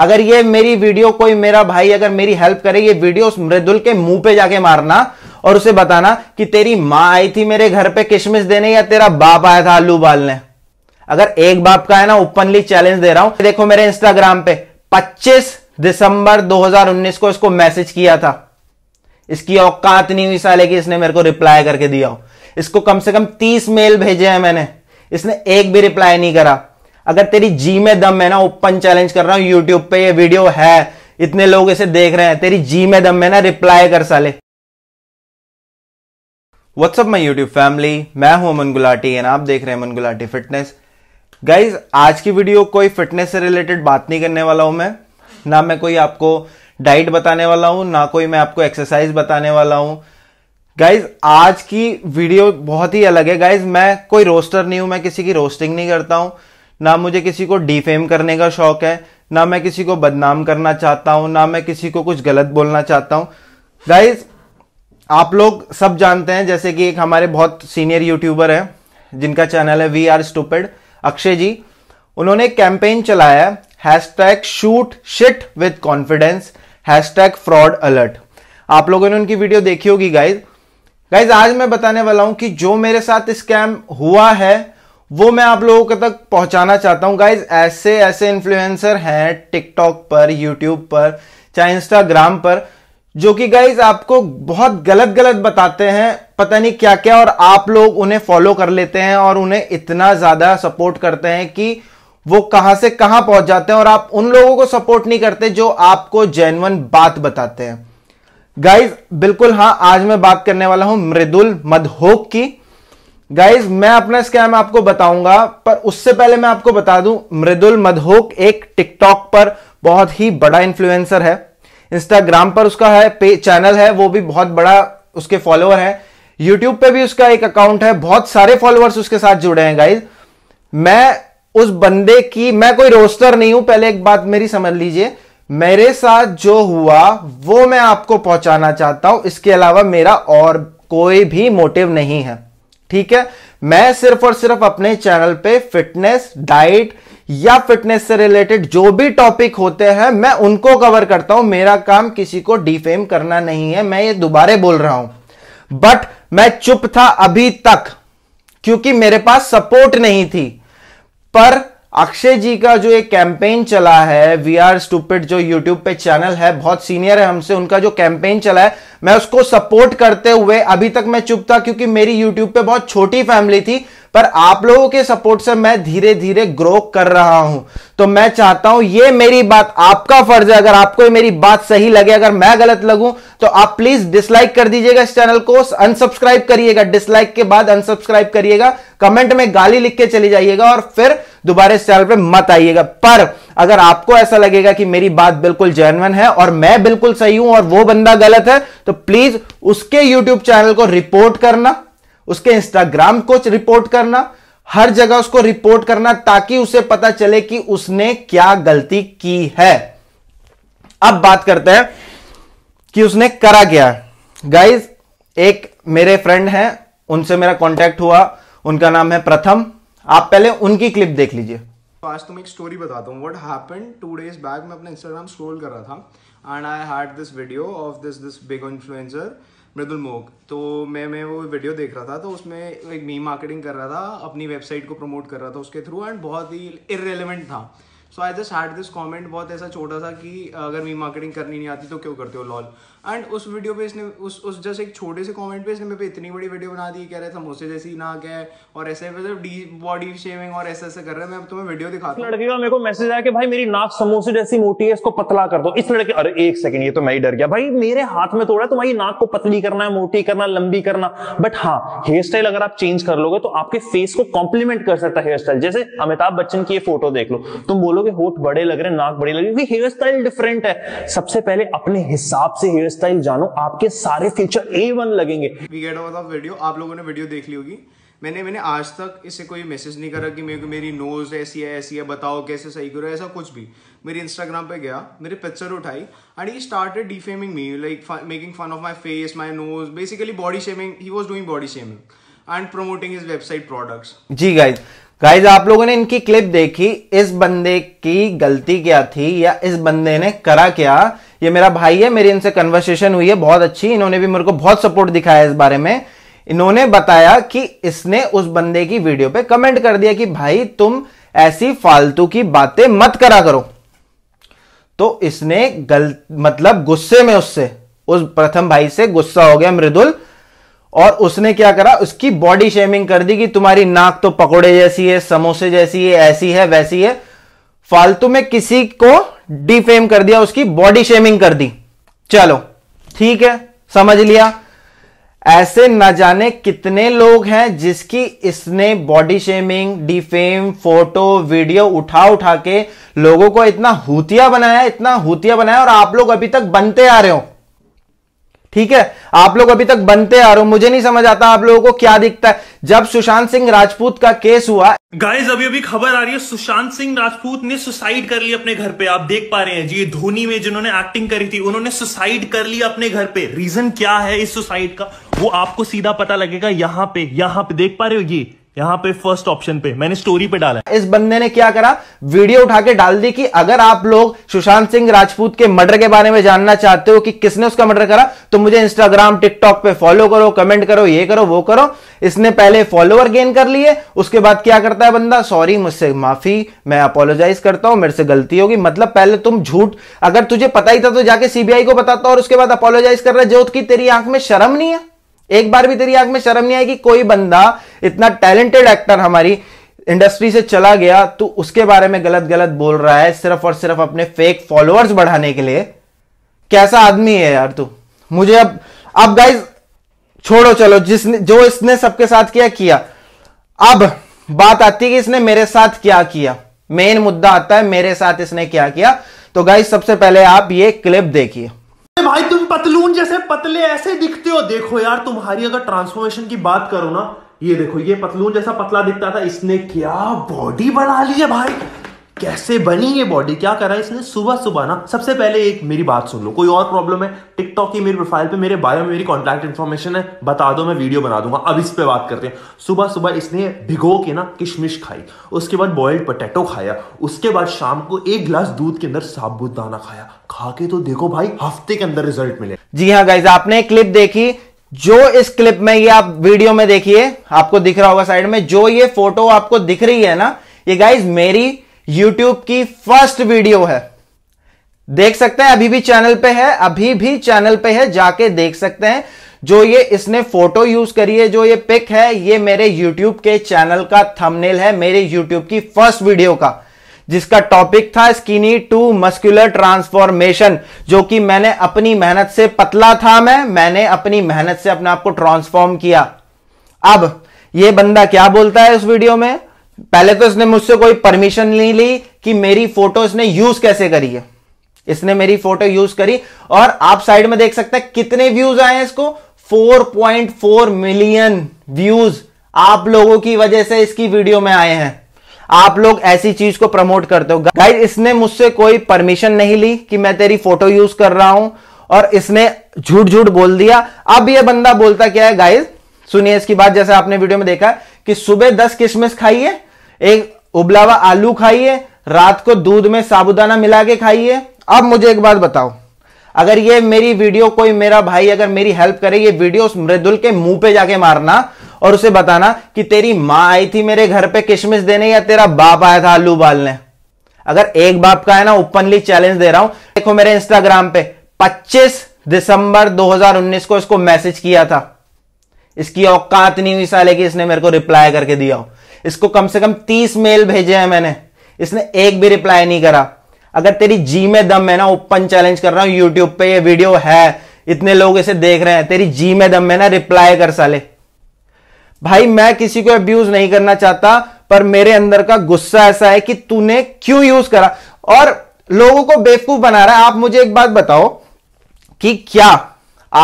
अगर ये मेरी वीडियो कोई मेरा भाई अगर मेरी हेल्प करे ये वीडियो उस मृदुल के मुंह पे जाके मारना और उसे बताना कि तेरी माँ आई थी मेरे घर पे किशमिश देने या तेरा बाप आया था आलू बालने अगर एक बाप का है ना ओपनली चैलेंज दे रहा हूं देखो मेरे इंस्टाग्राम पे 25 दिसंबर 2019 को इसको मैसेज किया था इसकी औकात नहीं हुई साले की इसने मेरे को रिप्लाई करके दिया हो इसको कम से कम 30 मेल भेजे हैं मैंने इसने एक भी रिप्लाई नहीं करा अगर तेरी जी में दम है ना ओपन चैलेंज कर रहा हूं यूट्यूब पे ये वीडियो है इतने लोग इसे देख रहे हैं तेरी जी में दम है ना रिप्लाई कर साले व्हाट्सअप माई यूट्यूब फैमिली मैं हूं अमन गुलाटी एंड आप देख रहे हैं अमन गुलाटी फिटनेस गाइज आज की वीडियो कोई फिटनेस से रिलेटेड बात नहीं करने वाला हूं मैं ना मैं कोई आपको डाइट बताने वाला हूं ना कोई मैं आपको एक्सरसाइज बताने वाला हूं गाइज आज की वीडियो बहुत ही अलग है गाइज मैं कोई रोस्टर नहीं हूं मैं किसी की रोस्टिंग नहीं करता हूं ना मुझे किसी को डिफेम करने का शौक है ना मैं किसी को बदनाम करना चाहता हूं ना मैं किसी को कुछ गलत बोलना चाहता हूं गाइज आप लोग सब जानते हैं जैसे कि एक हमारे बहुत सीनियर यूट्यूबर हैं जिनका चैनल है we are stupid Akshay ji उन्होंने एक कैंपेन चलाया hashtag shoot shit with confidence hashtag fraud alert आप लोगों ने उनकी वीडियो देखी होगी गाइज गाइज आज मैं बताने वाला हूं कि जो मेरे साथ स्कैम हुआ है वो मैं आप लोगों के तक पहुंचाना चाहता हूं गाइज ऐसे ऐसे इन्फ्लुएंसर हैं टिकटॉक पर यूट्यूब पर चाहे इंस्टाग्राम पर जो कि गाइज आपको बहुत गलत गलत बताते हैं पता नहीं क्या क्या और आप लोग उन्हें फॉलो कर लेते हैं और उन्हें इतना ज्यादा सपोर्ट करते हैं कि वो कहां से कहां पहुंच जाते हैं और आप उन लोगों को सपोर्ट नहीं करते जो आपको जेनवन बात बताते हैं गाइज बिल्कुल हाँ आज मैं बात करने वाला हूं मृदुल मधहोक की गाइज मैं अपना स्कैम आपको बताऊंगा पर उससे पहले मैं आपको बता दूं मृदुल मधोक एक टिकटॉक पर बहुत ही बड़ा इन्फ्लुएंसर है इंस्टाग्राम पर उसका है पे चैनल है वो भी बहुत बड़ा उसके फॉलोअर है यूट्यूब पे भी उसका एक अकाउंट है बहुत सारे फॉलोअर्स उसके साथ जुड़े हैं गाइज मैं उस बंदे की मैं कोई रोस्टर नहीं हूं पहले एक बात मेरी समझ लीजिए मेरे साथ जो हुआ वो मैं आपको पहुंचाना चाहता हूं इसके अलावा मेरा और कोई भी मोटिव नहीं है ठीक है मैं सिर्फ और सिर्फ अपने चैनल पे फिटनेस डाइट या फिटनेस से रिलेटेड जो भी टॉपिक होते हैं मैं उनको कवर करता हूं मेरा काम किसी को डिफेम करना नहीं है मैं ये दोबारे बोल रहा हूं बट मैं चुप था अभी तक क्योंकि मेरे पास सपोर्ट नहीं थी पर अक्षय जी का जो एक कैंपेन चला है वी आर स्टूपिड जो यूट्यूब पे चैनल है बहुत सीनियर है हमसे उनका जो कैंपेन चला है मैं उसको सपोर्ट करते हुए अभी तक मैं चुप था क्योंकि मेरी यूट्यूब पे बहुत छोटी फैमिली थी पर आप लोगों के सपोर्ट से मैं धीरे धीरे ग्रो कर रहा हूं तो मैं चाहता हूं ये मेरी बात आपका फर्ज है अगर आपको मेरी बात सही लगे अगर मैं गलत लगूं तो आप प्लीज डिसलाइक कर दीजिएगा इस चैनल को अनसब्सक्राइब करिएगा डिसलाइक के बाद अनसब्सक्राइब करिएगा कमेंट में गाली लिख के चले जाइएगा और फिर दोबारा इस चैनल पर मत आइएगा पर अगर आपको ऐसा लगेगा कि मेरी बात बिल्कुल जेनवन है और मैं बिल्कुल सही हूं और वो बंदा गलत है तो प्लीज उसके यूट्यूब चैनल को रिपोर्ट करना उसके इंस्टाग्राम को रिपोर्ट करना हर जगह उसको रिपोर्ट करना ताकि उसे पता चले कि उसने क्या गलती की है अब बात करते हैं कि उसने करा क्या गाइज एक मेरे फ्रेंड हैं उनसे मेरा कांटेक्ट हुआ उनका नाम है प्रथम आप पहले उनकी क्लिप देख लीजिए तो आज तुम एक स्टोरी बताता हूँ what happened two days back मैं अपने इंस्टाग्राम स्क्रॉल कर रहा था and I had this video of this this big influencer Mridul मोक तो मैं मैं वो वीडियो देख रहा था तो उसमें एक मी मार्केटिंग कर रहा था अपनी वेबसाइट को प्रमोट कर रहा था उसके थ्रू एंड बहुत ही इरेलीवेंट था so I just had this comment बहुत ऐसा छोटा सा कि अगर मी मार्केटिंग करनी नहीं आती तो क्यों करते हो लॉल एंड उस वीडियो पे इसने उस उस जस्ट एक छोटे से कॉमेंट पे इसने मेरे पे इतनी बड़ी वीडियो बना दी कह रहे समोसे जैसी ना क्या और ऐसे मतलब डी बॉडी शेविंग और ऐसे ऐसे कर रहे हैं मैं तुम्हें वीडियो दिखा हूँ लड़की का मेरे को मैसेज आया कि भाई मेरी नाक समोसे जैसी मोटी है इसको पतला कर दो इस लड़के अरे एक सेकंड ये तो मैं ही डर गया भाई मेरे हाथ में तोड़ा तुम्हारी तो नाक को पतली करना है मोटी करना लंबी करना बट हाँ हेयर स्टाइल अगर आप चेंज कर लोगे तो आपके फेस को कॉम्प्लीमेंट कर सकता है हेयर स्टाइल जैसे अमिताभ बच्चन की ये फोटो देख लो तुम बोलो बोलोगे होठ बड़े लग रहे हैं नाक बड़ी लग रही क्योंकि हेयर स्टाइल डिफरेंट है सबसे पहले अपने हिसाब से हेयर स्टाइल जानो आपके सारे फीचर ए वन लगेंगे वीडियो आप लोगों ने वीडियो देख ली होगी मैंने मैंने आज तक इसे कोई मैसेज नहीं करा कि मेरे को मेरी नोज ऐसी है ऐसी है बताओ कैसे सही करो ऐसा कुछ भी मेरे इंस्टाग्राम पे गया मेरे पिक्चर उठाई and he started defaming me like making fun of my face my nose basically body shaming he was doing body shaming and promoting his website products जी गाइज गाइज आप लोगों ने इनकी क्लिप देखी इस बंदे की गलती क्या थी या इस बंदे ने करा क्या ये मेरा भाई है मेरी इनसे कन्वर्सेशन हुई है बहुत अच्छी इन्होंने भी मेरे को बहुत सपोर्ट दिखाया इस बारे में इन्होंने बताया कि इसने उस बंदे की वीडियो पे कमेंट कर दिया कि भाई तुम ऐसी फालतू की बातें मत करा करो तो इसने गलत मतलब गुस्से में उससे उस प्रथम भाई से गुस्सा हो गया मृदुल और उसने क्या करा उसकी बॉडी शेमिंग कर दी कि तुम्हारी नाक तो पकोड़े जैसी है समोसे जैसी है ऐसी है वैसी है फालतू में किसी को डिफेम कर दिया उसकी बॉडी शेमिंग कर दी चलो ठीक है समझ लिया ऐसे न जाने कितने लोग हैं जिसकी इसने body shaming defame photo video उठा उठा के लोगों को इतना हुतिया बनाया इतना हुतिया बनाया और आप लोग अभी तक बनते आ रहे हो ठीक है आप लोग अभी तक बनते आ रहे हो मुझे नहीं समझ आता आप लोगों को क्या दिखता है जब सुशांत सिंह राजपूत का केस हुआ गाइस अभी अभी खबर आ रही है सुशांत सिंह राजपूत ने सुसाइड कर लिया अपने घर पे आप देख पा रहे हैं जी धोनी में जिन्होंने एक्टिंग करी थी उन्होंने सुसाइड कर लिया अपने घर पे रीजन क्या है इस सुसाइड का वो आपको सीधा पता लगेगा यहाँ पे यहाँ पे देख पा रहे हो ये यहाँ पे फर्स्ट ऑप्शन पे मैंने स्टोरी पे डाला इस बंदे ने क्या करा वीडियो उठा के डाल दी कि अगर आप लोग सुशांत सिंह राजपूत के मर्डर के बारे में जानना चाहते हो कि किसने उसका मर्डर करा तो मुझे इंस्टाग्राम टिकटॉक पे फॉलो करो कमेंट करो ये करो वो करो इसने पहले फॉलोअर गेन कर लिए उसके बाद क्या करता है बंदा सॉरी मुझसे माफी मैं अपोलोजाइज करता हूं मेरे से गलती होगी मतलब पहले तुम झूठ अगर तुझे पता ही था तो जाके सीबीआई को बताता और उसके बाद अपोलोजाइज कर रहा है जो की तेरी आंख में शर्म नहीं है एक बार भी तेरी आंख में शर्म नहीं आएगी कोई बंदा इतना टैलेंटेड एक्टर हमारी इंडस्ट्री से चला गया तो उसके बारे में गलत गलत बोल रहा है सिर्फ और सिर्फ अपने फेक फॉलोअर्स बढ़ाने के लिए कैसा आदमी है यार तू मुझे अब अब गाइज छोड़ो चलो जिसने जो इसने सबके साथ किया किया अब बात आती है कि इसने मेरे साथ क्या किया मेन मुद्दा आता है मेरे साथ इसने क्या किया तो गाइज सबसे पहले आप ये क्लिप देखिए भाई तुम पतलून जैसे पतले ऐसे दिखते हो देखो यार तुम्हारी अगर ट्रांसफॉर्मेशन की बात करो ना ये देखो ये पतलून जैसा पतला दिखता था इसने क्या बॉडी बना ली है भाई कैसे बनी ये बॉडी क्या करा इसने सुबह सुबह ना सबसे पहले एक मेरी बात सुन लो कोई और प्रॉब्लम है टिकटॉक की मेरी प्रोफाइल पे मेरे बारे में मेरी कॉन्टैक्ट इन्फॉर्मेशन है बता दो मैं वीडियो बना दूंगा अब इस पे बात करते हैं सुबह सुबह इसने भिगो के ना किशमिश खाई उसके बाद बॉयल्ड पोटैटो खाया उसके बाद शाम को एक गिलास दूध के अंदर साबुत दाना खाया खा के तो देखो भाई हफ्ते के अंदर रिजल्ट मिले जी हाँ गाइज आपने क्लिप देखी जो इस क्लिप में ये आप वीडियो में देखिए आपको दिख रहा होगा साइड में जो ये फोटो आपको दिख रही है ना ये गाइज मेरी यूट्यूब की फर्स्ट वीडियो है देख सकते हैं अभी भी चैनल पे है अभी भी चैनल पे है जाके देख सकते हैं जो ये इसने फोटो यूज करी है जो ये पिक है ये मेरे यूट्यूब के चैनल का थंबनेल है मेरे यूट्यूब की फर्स्ट वीडियो का जिसका टॉपिक था स्किनी टू मस्कुलर ट्रांसफॉर्मेशन जो कि मैंने अपनी मेहनत से पतला था मैं मैंने अपनी मेहनत से अपने आप को ट्रांसफॉर्म किया अब ये बंदा क्या बोलता है उस वीडियो में पहले तो इसने मुझसे कोई परमिशन नहीं ली कि मेरी फोटो इसने यूज कैसे करी है इसने मेरी फोटो यूज करी और आप साइड में देख सकते हैं कितने व्यूज आए हैं इसको 4.4 मिलियन व्यूज आप लोगों की वजह से इसकी वीडियो में आए हैं आप लोग ऐसी चीज को प्रमोट करते हो गाइस इसने मुझसे कोई परमिशन नहीं ली कि मैं तेरी फोटो यूज कर रहा हूं और इसने झूठ झूठ बोल दिया अब ये बंदा बोलता क्या है गाइज सुनिए इसकी बात जैसे आपने वीडियो में देखा है कि सुबह दस किशमिश खाइए एक उबला हुआ आलू खाइए रात को दूध में साबुदाना मिला के खाइए अब मुझे एक बात बताओ अगर ये मेरी वीडियो कोई मेरा भाई अगर मेरी हेल्प करे ये वीडियो उस मृदुल के मुंह पे जाके मारना और उसे बताना कि तेरी माँ आई थी मेरे घर पे किशमिश देने या तेरा बाप आया था आलू उबालने अगर एक बाप का है ना ओपनली चैलेंज दे रहा हूं देखो मेरे इंस्टाग्राम पे 25 दिसंबर 2019 को इसको मैसेज किया था इसकी औकात नहीं हुई साले की इसने मेरे को रिप्लाई करके दिया हो इसको कम से कम तीस मेल भेजे हैं मैंने इसने एक भी रिप्लाई नहीं करा अगर तेरी जी में दम है ना ओपन चैलेंज कर रहा हूं यूट्यूब पे ये वीडियो है इतने लोग इसे देख रहे हैं तेरी जी में दम है ना रिप्लाई कर साले भाई मैं किसी को अब्यूज नहीं करना चाहता पर मेरे अंदर का गुस्सा ऐसा है कि तूने क्यों यूज करा और लोगों को बेवकूफ बना रहा है आप मुझे एक बात बताओ कि क्या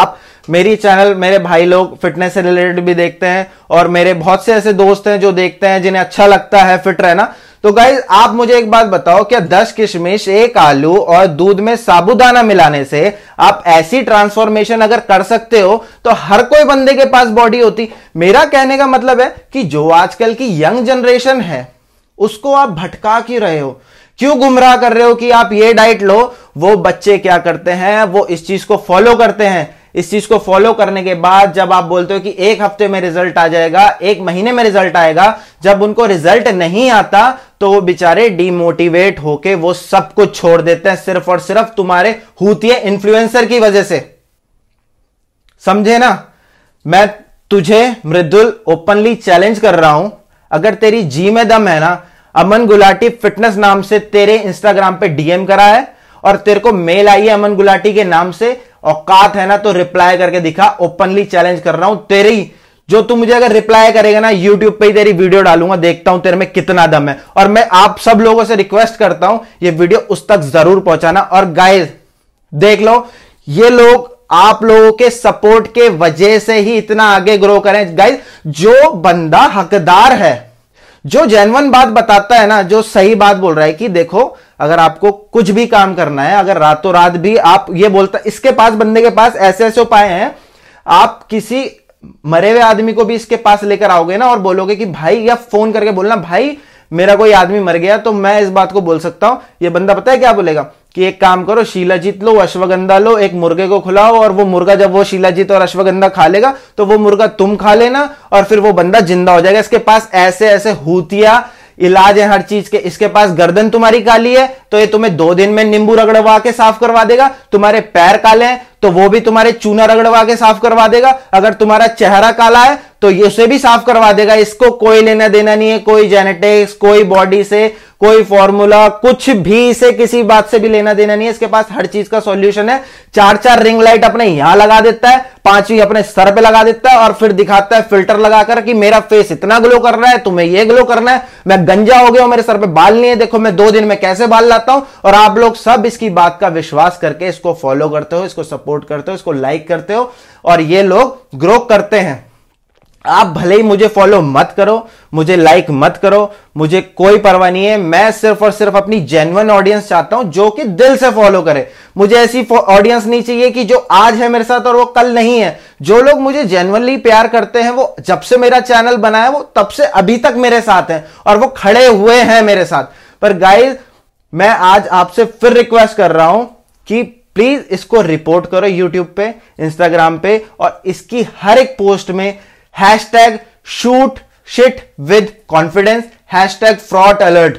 आप मेरी चैनल मेरे भाई लोग फिटनेस से रिलेटेड भी देखते हैं और मेरे बहुत से ऐसे दोस्त हैं जो देखते हैं जिन्हें अच्छा लगता है फिट रहना तो गाइज आप मुझे एक बात बताओ क्या दस किशमिश एक आलू और दूध में साबुदाना मिलाने से आप ऐसी ट्रांसफॉर्मेशन अगर कर सकते हो तो हर कोई बंदे के पास बॉडी होती मेरा कहने का मतलब है कि जो आजकल की यंग जनरेशन है उसको आप भटका क्यों रहे हो क्यों गुमराह कर रहे हो कि आप ये डाइट लो वो बच्चे क्या करते हैं वो इस चीज को फॉलो करते हैं इस चीज को फॉलो करने के बाद जब आप बोलते हो कि एक हफ्ते में रिजल्ट आ जाएगा एक महीने में रिजल्ट आएगा जब उनको रिजल्ट नहीं आता तो वो बेचारे डिमोटिवेट होके वो सब कुछ छोड़ देते हैं सिर्फ और सिर्फ तुम्हारे है इन्फ्लुएंसर की वजह से समझे ना मैं तुझे मृदुल ओपनली चैलेंज कर रहा हूं अगर तेरी जी में दम है ना अमन गुलाटी फिटनेस नाम से तेरे इंस्टाग्राम पे डीएम करा है और तेरे को मेल आई है अमन गुलाटी के नाम से औकात है ना तो रिप्लाई करके दिखा ओपनली चैलेंज कर रहा हूं तेरी जो तू मुझे अगर रिप्लाई करेगा ना यूट्यूब पे ही तेरी वीडियो डालूंगा देखता हूं तेरे में कितना दम है और मैं आप सब लोगों से रिक्वेस्ट करता हूं ये वीडियो उस तक जरूर पहुंचाना और गाइस देख लो ये लोग आप लोगों के सपोर्ट के वजह से ही इतना आगे ग्रो करें गाइज जो बंदा हकदार है जो जेनवन बात बताता है ना जो सही बात बोल रहा है कि देखो अगर आपको कुछ भी काम करना है अगर रातों रात भी आप ये बोलता इसके पास बंदे के पास ऐसे ऐसे उपाय हैं आप किसी मरे हुए आदमी को भी इसके पास लेकर आओगे ना और बोलोगे कि भाई या फोन करके बोलना भाई मेरा कोई आदमी मर गया तो मैं इस बात को बोल सकता हूं ये बंदा पता है क्या बोलेगा कि एक काम करो जीत लो अश्वगंधा लो एक मुर्गे को खुलाओ और वो मुर्गा जब वो जीत और अश्वगंधा खा लेगा तो वो मुर्गा तुम खा लेना और फिर वो बंदा जिंदा हो जाएगा इसके पास ऐसे ऐसे हूतिया इलाज है हर चीज के इसके पास गर्दन तुम्हारी काली है तो ये तुम्हें दो दिन में नींबू रगड़वा के साफ करवा देगा तुम्हारे पैर काले हैं तो वो भी तुम्हारे चूना रगड़वा के साफ करवा देगा अगर तुम्हारा चेहरा काला है तो ये उसे भी साफ करवा देगा इसको कोई लेना देना नहीं है कोई जेनेटिक्स कोई बॉडी से कोई फॉर्मूला कुछ भी इसे किसी बात से भी लेना देना नहीं है इसके पास हर चीज का सॉल्यूशन है चार चार रिंग लाइट अपने यहां लगा देता है पांचवी अपने सर पे लगा देता है और फिर दिखाता है फिल्टर लगाकर कि मेरा फेस इतना ग्लो कर रहा है तुम्हें ये ग्लो करना है मैं गंजा हो गया हूं मेरे सर पे बाल नहीं है देखो मैं दो दिन में कैसे बाल लाता हूं और आप लोग सब इसकी बात का विश्वास करके इसको फॉलो करते हो इसको सब सपोर्ट करते हो इसको लाइक करते हो और ये लोग ग्रो करते हैं आप भले ही मुझे फॉलो मत करो मुझे लाइक मत करो मुझे कोई परवाह नहीं है मैं सिर्फ और सिर्फ अपनी जेनुअन ऑडियंस चाहता हूं जो कि दिल से फॉलो करे मुझे ऐसी ऑडियंस नहीं चाहिए कि जो आज है मेरे साथ और वो कल नहीं है जो लोग मुझे जेनुअनली प्यार करते हैं वो जब से मेरा चैनल बना है वो तब से अभी तक मेरे साथ हैं और वो खड़े हुए हैं मेरे साथ पर गाइज मैं आज आपसे फिर रिक्वेस्ट कर रहा हूं कि प्लीज इसको रिपोर्ट करो यूट्यूब पे इंस्टाग्राम पे और इसकी हर एक पोस्ट में hashtag shoot shit with confidence hashtag fraud alert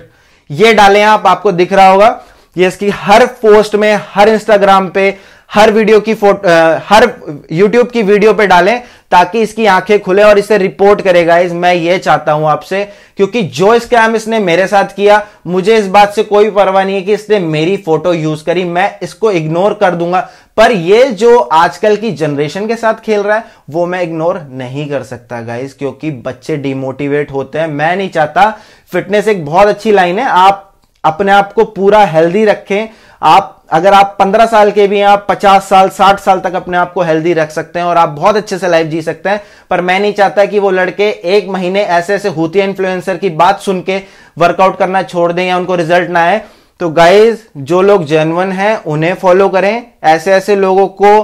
ये डालें आप आपको दिख रहा होगा ये इसकी हर पोस्ट में हर इंस्टाग्राम पे हर वीडियो की फोटो हर यूट्यूब की वीडियो पे डालें ताकि इसकी आंखें खुले और इसे रिपोर्ट करेगा इस मैं ये चाहता हूं आपसे क्योंकि जो स्कैम इसने मेरे साथ किया मुझे इस बात से कोई परवाह नहीं है कि इसने मेरी फोटो यूज करी मैं इसको इग्नोर कर दूंगा पर ये जो आजकल की जनरेशन के साथ खेल रहा है वो मैं इग्नोर नहीं कर सकता गाइज क्योंकि बच्चे डिमोटिवेट होते हैं मैं नहीं चाहता फिटनेस एक बहुत अच्छी लाइन है आप अपने आप को पूरा हेल्दी रखें आप अगर आप 15 साल के भी हैं आप 50 साल 60 साल तक अपने आप को हेल्दी रख सकते हैं और आप बहुत अच्छे से लाइफ जी सकते हैं पर मैं नहीं चाहता कि वो लड़के एक महीने ऐसे ऐसे होती इन्फ्लुएंसर की बात सुन के वर्कआउट करना छोड़ दें या उनको रिजल्ट ना आए तो गाइज जो लोग जेनवन हैं उन्हें फॉलो करें ऐसे ऐसे लोगों को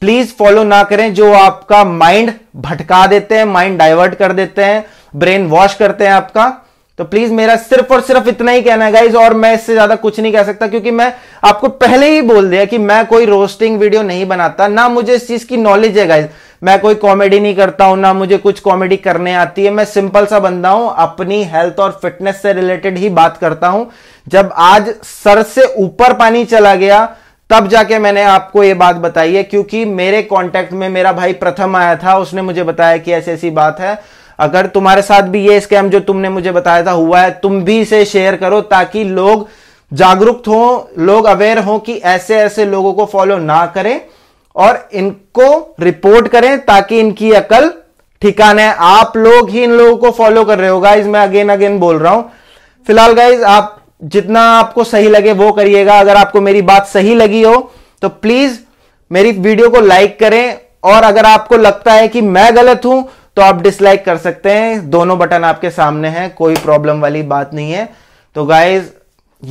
प्लीज फॉलो ना करें जो आपका माइंड भटका देते हैं माइंड डाइवर्ट कर देते हैं ब्रेन वॉश करते हैं आपका तो प्लीज मेरा सिर्फ और सिर्फ इतना ही कहना है गाइज और मैं इससे ज्यादा कुछ नहीं कह सकता क्योंकि मैं आपको पहले ही बोल दिया कि मैं कोई रोस्टिंग वीडियो नहीं बनाता ना मुझे इस चीज की नॉलेज है गाइज मैं कोई कॉमेडी नहीं करता हूं ना मुझे कुछ कॉमेडी करने आती है मैं सिंपल सा बंदा हूं अपनी हेल्थ और फिटनेस से रिलेटेड ही बात करता हूं जब आज सर से ऊपर पानी चला गया तब जाके मैंने आपको ये बात बताई है क्योंकि मेरे कॉन्टेक्ट में मेरा भाई प्रथम आया था उसने मुझे बताया कि ऐसी ऐसी बात है अगर तुम्हारे साथ भी ये स्कैम जो तुमने मुझे बताया था हुआ है तुम भी इसे शेयर करो ताकि लोग जागरूक हो लोग अवेयर हो कि ऐसे ऐसे लोगों को फॉलो ना करें और इनको रिपोर्ट करें ताकि इनकी अकल ठिकाने आप लोग ही इन लोगों को फॉलो कर रहे हो गाइज मैं अगेन अगेन बोल रहा हूं फिलहाल गाइज आप जितना आपको सही लगे वो करिएगा अगर आपको मेरी बात सही लगी हो तो प्लीज मेरी वीडियो को लाइक करें और अगर आपको लगता है कि मैं गलत हूं तो आप डिसलाइक कर सकते हैं दोनों बटन आपके सामने हैं कोई प्रॉब्लम वाली बात नहीं है तो गाइज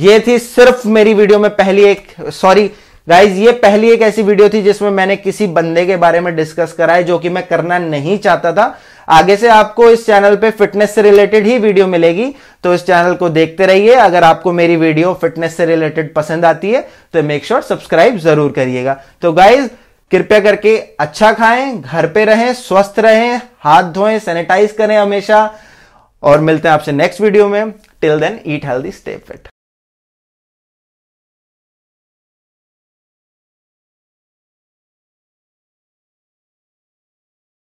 ये थी सिर्फ मेरी वीडियो में पहली एक सॉरी गाइज ये पहली एक ऐसी वीडियो थी जिसमें मैंने किसी बंदे के बारे में डिस्कस करा है जो कि मैं करना नहीं चाहता था आगे से आपको इस चैनल पे फिटनेस से रिलेटेड ही वीडियो मिलेगी तो इस चैनल को देखते रहिए अगर आपको मेरी वीडियो फिटनेस से रिलेटेड पसंद आती है तो मेक श्योर sure सब्सक्राइब जरूर करिएगा तो गाइज कृपया करके अच्छा खाएं घर पे रहें स्वस्थ रहें हाथ धोएं सैनिटाइज करें हमेशा और मिलते हैं आपसे नेक्स्ट वीडियो में till then eat healthy stay fit